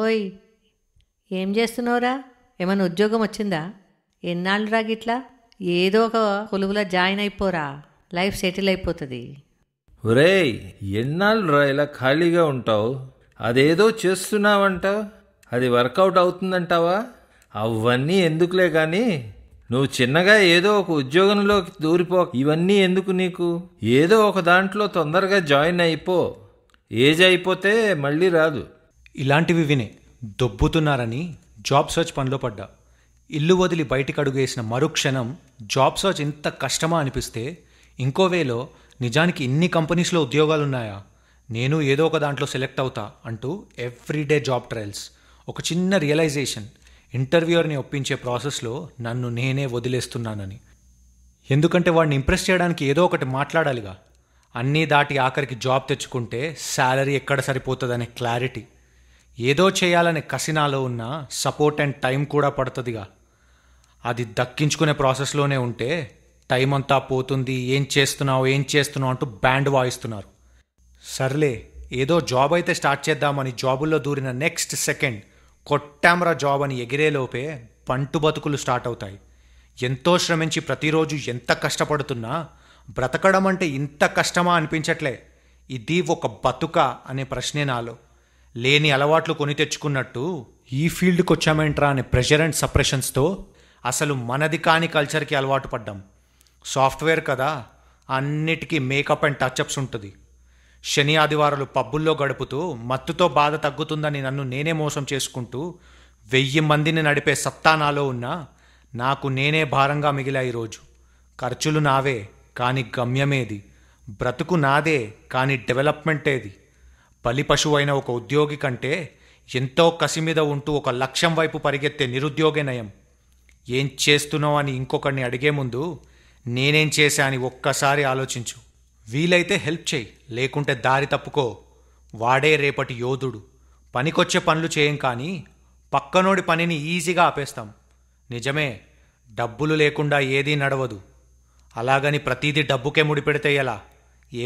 ఓయ్ ఏం చేస్తున్నావురా ఏమైనా ఉద్యోగం వచ్చిందా ఎన్నాళ్ళు రా గిట్లా ఏదో ఒక కొలువులో జాయిన్ అయిపోరా లైఫ్ సెటిల్ అయిపోతుంది ఒరే ఎన్నాళ్ళు రా ఇలా ఖాళీగా ఉంటావు అదేదో చేస్తున్నావంట అది వర్కౌట్ అవుతుందంటావా అవన్నీ ఎందుకులే కానీ నువ్వు చిన్నగా ఏదో ఒక ఉద్యోగంలోకి దూరిపో ఇవన్నీ ఎందుకు నీకు ఏదో ఒక దాంట్లో తొందరగా జాయిన్ అయిపో ఏజ్ అయిపోతే మళ్ళీ రాదు ఇలాంటివి వినే దొబ్బుతున్నారని జాబ్ సర్చ్ పనిలో పడ్డా ఇల్లు వదిలి బయటికి అడుగేసిన మరుక్షణం జాబ్ సర్చ్ ఇంత కష్టమా అనిపిస్తే ఇంకోవేలో నిజానికి ఇన్ని కంపెనీస్లో ఉద్యోగాలున్నాయా నేను ఏదో ఒక దాంట్లో సెలెక్ట్ అవుతా అంటూ ఎవ్రీడే జాబ్ ట్రయల్స్ ఒక చిన్న రియలైజేషన్ ఇంటర్వ్యూయర్ని ఒప్పించే ప్రాసెస్లో నన్ను నేనే వదిలేస్తున్నానని ఎందుకంటే వాడిని ఇంప్రెస్ చేయడానికి ఏదో ఒకటి మాట్లాడాలిగా అన్నీ దాటి ఆఖరికి జాబ్ తెచ్చుకుంటే శాలరీ ఎక్కడ సరిపోతుందనే క్లారిటీ ఏదో చేయాలనే కసినాలో ఉన్న సపోర్ట్ అండ్ టైం కూడా పడుతుందిగా అది దక్కించుకునే ప్రాసెస్లోనే ఉంటే టైం అంతా పోతుంది ఏం చేస్తున్నావు ఏం చేస్తున్నావు అంటూ బ్యాండ్ వాయిస్తున్నారు సర్లే ఏదో జాబ్ అయితే స్టార్ట్ చేద్దామని జాబుల్లో దూరిన నెక్స్ట్ సెకండ్ కొట్టామరా జాబ్ అని ఎగిరేలోపే పంటు బతుకులు స్టార్ట్ అవుతాయి ఎంతో శ్రమించి ప్రతిరోజు ఎంత కష్టపడుతున్నా బ్రతకడం అంటే ఇంత కష్టమా అనిపించట్లే ఇది ఒక బతుక అనే ప్రశ్నే నాలో లేని అలవాట్లు కొని తెచ్చుకున్నట్టు ఈ ఫీల్డ్కి వచ్చామేంట్రా అనే ప్రెషర్ అండ్ సప్రెషన్స్తో అసలు మనది కాని కల్చర్కి అలవాటు పడ్డాం సాఫ్ట్వేర్ కదా అన్నిటికీ మేకప్ అండ్ టచ్అప్స్ ఉంటుంది శని ఆదివారాలు పబ్బుల్లో గడుపుతూ మత్తుతో బాధ తగ్గుతుందని నన్ను నేనే మోసం చేసుకుంటూ వెయ్యి మందిని నడిపే సత్తా నాలో ఉన్నా నాకు నేనే భారంగా మిగిలా ఈరోజు ఖర్చులు నావే కానీ గమ్యమేది బ్రతుకు నాదే కానీ డెవలప్మెంటేది బలిపశువైన ఒక ఉద్యోగి కంటే ఎంతో కసి మీద ఉంటూ ఒక లక్ష్యం వైపు పరిగెత్తే నిరుద్యోగే నయం ఏం చేస్తున్నావు అని ఇంకొకరిని అడిగే ముందు నేనేం చేశా అని ఒక్కసారి ఆలోచించు వీలైతే హెల్ప్ చేయి లేకుంటే దారి తప్పుకో వాడే రేపటి యోధుడు పనికొచ్చే పనులు చేయం కానీ పక్కనోడి పనిని ఈజీగా ఆపేస్తాం నిజమే డబ్బులు లేకుండా ఏదీ నడవదు అలాగని ప్రతీది డబ్బుకే ముడిపెడితే ఎలా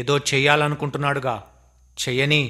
ఏదో చెయ్యాలనుకుంటున్నాడుగా చెయ్యని